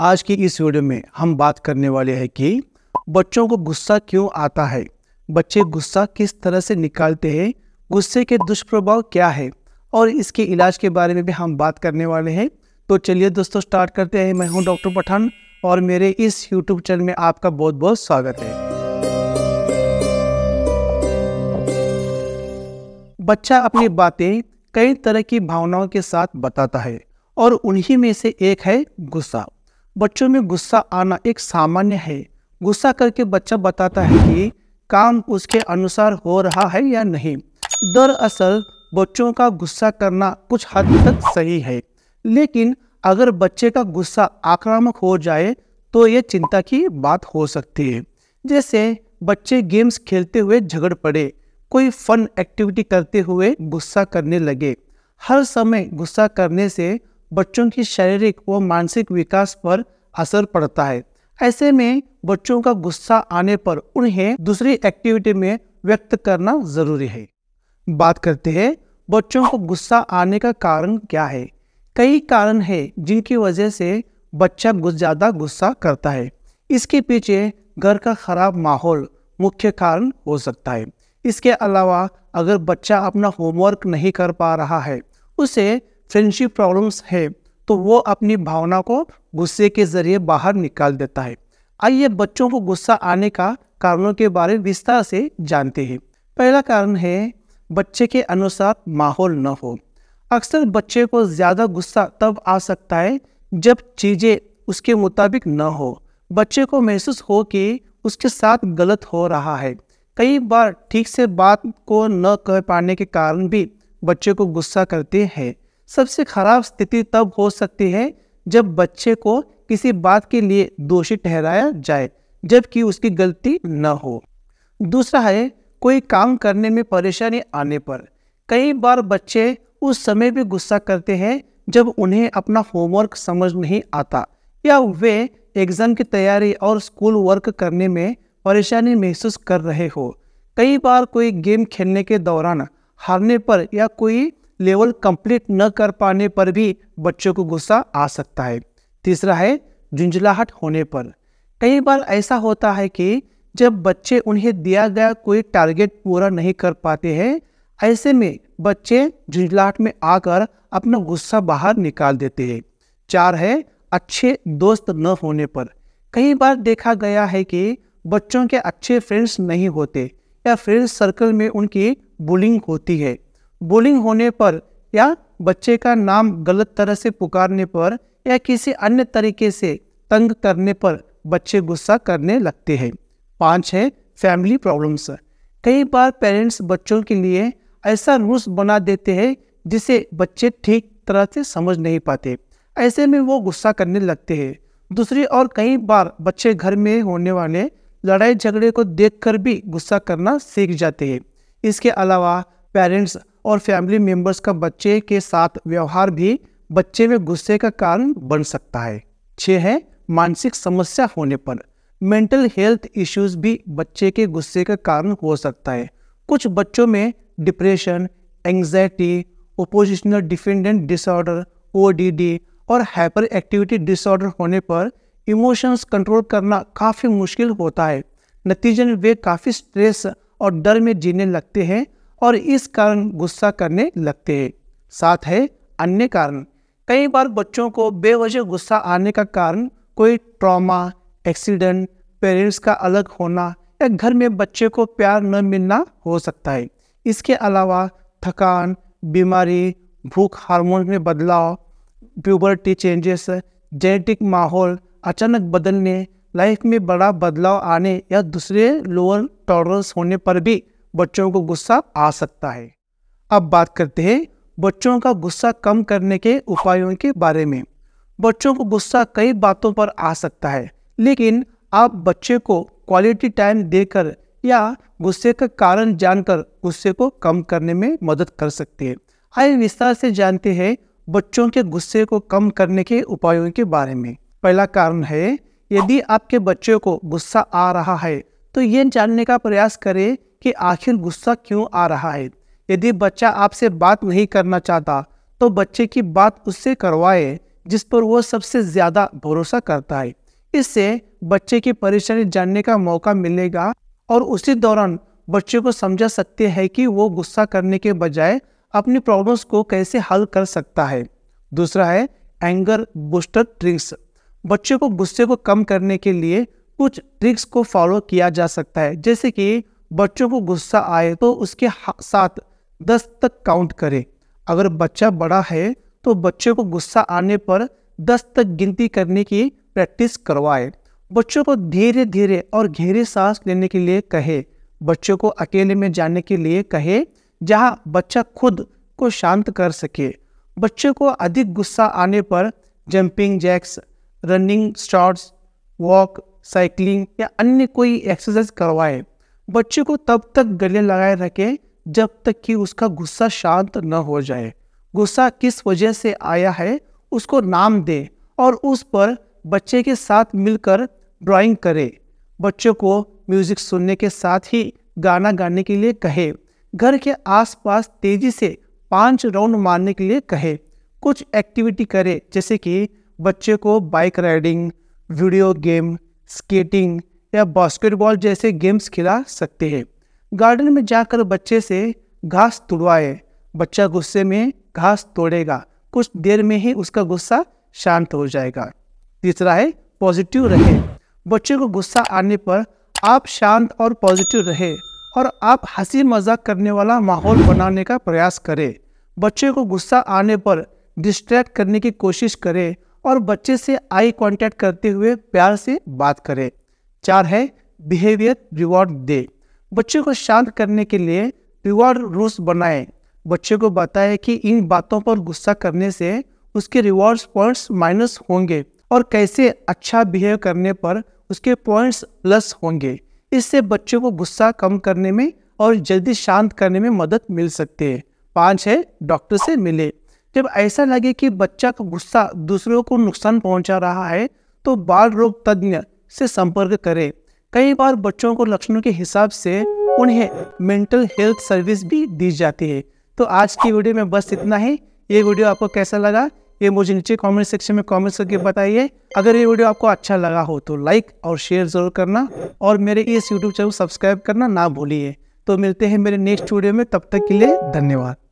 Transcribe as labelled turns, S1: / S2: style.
S1: आज की इस वीडियो में हम बात करने वाले हैं कि बच्चों को गुस्सा क्यों आता है बच्चे गुस्सा किस तरह से निकालते हैं गुस्से के दुष्प्रभाव क्या है और इसके इलाज के बारे में भी हम बात करने वाले हैं तो चलिए दोस्तों स्टार्ट करते हैं मैं हूं डॉक्टर पठान और मेरे इस यूट्यूब चैनल में आपका बहुत बहुत स्वागत है बच्चा अपनी बातें कई तरह की भावनाओं के साथ बताता है और उन्हीं में से एक है गुस्सा बच्चों में गुस्सा आना एक सामान्य है गुस्सा करके बच्चा बताता है कि काम उसके अनुसार हो रहा है या नहीं दरअसल बच्चों का गुस्सा करना कुछ हद तक सही है लेकिन अगर बच्चे का गुस्सा आक्रामक हो जाए तो ये चिंता की बात हो सकती है जैसे बच्चे गेम्स खेलते हुए झगड़ पड़े कोई फन एक्टिविटी करते हुए गुस्सा करने लगे हर समय गुस्सा करने से बच्चों की शारीरिक व मानसिक विकास पर असर पड़ता है ऐसे में बच्चों का गुस्सा आने पर उन्हें दूसरी एक्टिविटी में व्यक्त करना जरूरी है बात करते हैं बच्चों को गुस्सा आने का कारण क्या है कई कारण है जिनकी वजह से बच्चा ज़्यादा गुस्सा करता है इसके पीछे घर का खराब माहौल मुख्य कारण हो सकता है इसके अलावा अगर बच्चा अपना होमवर्क नहीं कर पा रहा है उसे फ्रेंडशिप प्रॉब्लम्स है तो वो अपनी भावना को गुस्से के जरिए बाहर निकाल देता है आइए बच्चों को गुस्सा आने का कारणों के बारे में विस्तार से जानते हैं पहला कारण है बच्चे के अनुसार माहौल न हो अक्सर बच्चे को ज़्यादा गुस्सा तब आ सकता है जब चीज़ें उसके मुताबिक न हो बच्चे को महसूस हो कि उसके साथ गलत हो रहा है कई बार ठीक से बात को न कर पाने के कारण भी बच्चे को गुस्सा करते हैं सबसे खराब स्थिति तब हो सकती है जब बच्चे को किसी बात के लिए दोषी ठहराया जाए जबकि उसकी गलती न हो दूसरा है कोई काम करने में परेशानी आने पर कई बार बच्चे उस समय भी गुस्सा करते हैं जब उन्हें अपना होमवर्क समझ नहीं आता या वे एग्ज़ाम की तैयारी और स्कूल वर्क करने में परेशानी महसूस कर रहे हो कई बार कोई गेम खेलने के दौरान हारने पर या कोई लेवल कंप्लीट न कर पाने पर भी बच्चों को गुस्सा आ सकता है तीसरा है झुंझलाहट होने पर कई बार ऐसा होता है कि जब बच्चे उन्हें दिया गया कोई टारगेट पूरा नहीं कर पाते हैं ऐसे में बच्चे झुंझलाहट में आकर अपना गुस्सा बाहर निकाल देते हैं चार है अच्छे दोस्त न होने पर कई बार देखा गया है कि बच्चों के अच्छे फ्रेंड्स नहीं होते या फ्रेंड्स सर्कल में उनकी बुलिंग होती है बुलिंग होने पर या बच्चे का नाम गलत तरह से पुकारने पर या किसी अन्य तरीके से तंग करने पर बच्चे गुस्सा करने लगते हैं पाँच है फैमिली प्रॉब्लम्स कई बार पेरेंट्स बच्चों के लिए ऐसा रूल्स बना देते हैं जिसे बच्चे ठीक तरह से समझ नहीं पाते ऐसे में वो गुस्सा करने लगते हैं दूसरी और कई बार बच्चे घर में होने वाले लड़ाई झगड़े को देखकर भी गुस्सा करना सीख जाते हैं इसके अलावा पेरेंट्स और फैमिली मेम्बर्स का बच्चे के साथ व्यवहार भी बच्चे में गुस्से का कारण बन सकता है छः है मानसिक समस्या होने पर मेंटल हेल्थ इश्यूज भी बच्चे के गुस्से का कारण हो सकता है कुछ बच्चों में depression anxiety oppositional defiant disorder ओ और हाइपर एक्टिविटी डिसऑर्डर होने पर इमोशंस कंट्रोल करना काफ़ी मुश्किल होता है नतीजन वे काफ़ी स्ट्रेस और डर में जीने लगते हैं और इस कारण गुस्सा करने लगते हैं साथ है अन्य कारण कई बार बच्चों को बेवजह गुस्सा आने का कारण कोई ट्रॉमा एक्सीडेंट पेरेंट्स का अलग होना या घर में बच्चे को प्यार न मिलना हो सकता है इसके अलावा थकान बीमारी भूख हार्मोन में बदलाव प्यूबर्टी चेंजेस जेनेटिक माहौल अचानक बदलने लाइफ में बड़ा बदलाव आने या दूसरे लोअर टॉलरेंस होने पर भी बच्चों को गुस्सा आ सकता है अब बात करते हैं बच्चों का गुस्सा कम करने के उपायों के बारे में बच्चों को गुस्सा कई बातों पर आ सकता है लेकिन आप बच्चे को क्वालिटी टाइम देकर या गुस्से का कारण जानकर गुस्से को कम करने में मदद कर सकते हैं आइए विस्तार से जानते हैं बच्चों के गुस्से को कम करने के उपायों के बारे में पहला कारण है यदि आपके बच्चे को गुस्सा आ रहा है तो ये जानने का प्रयास करें कि आखिर गुस्सा क्यों आ रहा है यदि बच्चा आपसे बात नहीं करना चाहता तो बच्चे की बात उससे करवाए जिस पर वह सबसे ज़्यादा भरोसा करता है इससे बच्चे की परेशानी जानने का मौका मिलेगा और उसी दौरान बच्चे को समझा सकते हैं कि वो गुस्सा करने के बजाय अपनी प्रॉब्लम्स को कैसे हल कर सकता है दूसरा है एंगर बूस्टर ट्रिक्स बच्चे को गुस्से को कम करने के लिए कुछ ट्रिक्स को फॉलो किया जा सकता है जैसे कि बच्चों को गुस्सा आए तो उसके साथ दस तक काउंट करें अगर बच्चा बड़ा है तो बच्चे को गुस्सा आने पर दस तक गिनती करने की प्रैक्टिस करवाएं बच्चों को धीरे धीरे और गहरे सांस लेने के लिए कहे बच्चों को अकेले में जाने के लिए कहे जहाँ बच्चा खुद को शांत कर सके बच्चे को अधिक गुस्सा आने पर jumping jacks running starts walk cycling या अन्य कोई एक्सरसाइज करवाएं बच्चे को तब तक गले लगाए रखें जब तक कि उसका गुस्सा शांत न हो जाए गुस्सा किस वजह से आया है उसको नाम दें और उस पर बच्चे के साथ मिलकर ड्राइंग करें बच्चों को म्यूज़िक सुनने के साथ ही गाना गाने के लिए कहे घर के आसपास तेज़ी से पांच राउंड मारने के लिए कहे कुछ एक्टिविटी करें जैसे कि बच्चे को bike riding video game skating या बास्केटबॉल जैसे गेम्स खिला सकते हैं गार्डन में जाकर बच्चे से घास तोड़वाए बच्चा गुस्से में घास तोड़ेगा कुछ देर में ही उसका गुस्सा शांत हो जाएगा तीसरा है पॉजिटिव रहे बच्चे को गुस्सा आने पर आप शांत और पॉजिटिव रहे और आप हंसी मजाक करने वाला माहौल बनाने का प्रयास करें बच्चे को गुस्सा आने पर डिस्ट्रैक्ट करने की कोशिश करें और बच्चे से आई कांटेक्ट करते हुए प्यार से बात करें चार है बिहेवियर रिवॉर्ड दे बच्चे को शांत करने के लिए रिवॉर्ड रूल्स बनाए बच्चे को बताएं कि इन बातों पर गुस्सा करने से उसके रिवॉर्ड पॉइंट्स माइनस होंगे और कैसे अच्छा बिहेव करने पर उसके पॉइंट्स प्लस होंगे इससे बच्चों को गुस्सा कम करने में और जल्दी शांत करने में मदद मिल सकती है पाँच है डॉक्टर से मिले जब ऐसा लगे कि बच्चा का गुस्सा दूसरों को नुकसान पहुंचा रहा है तो बाल रोग तज्ञ से संपर्क करें कई बार बच्चों को लक्षणों के हिसाब से उन्हें मेंटल हेल्थ सर्विस भी दी जाती है तो आज की वीडियो में बस इतना ही ये वीडियो आपको कैसा लगा ये मुझे नीचे कमेंट सेक्शन में कमेंट करके बताइए अगर ये वीडियो आपको अच्छा लगा हो तो लाइक और शेयर ज़रूर करना और मेरे इस यूट्यूब चैनल सब्सक्राइब करना ना भूलिए तो मिलते हैं मेरे नेक्स्ट वीडियो में तब तक के लिए धन्यवाद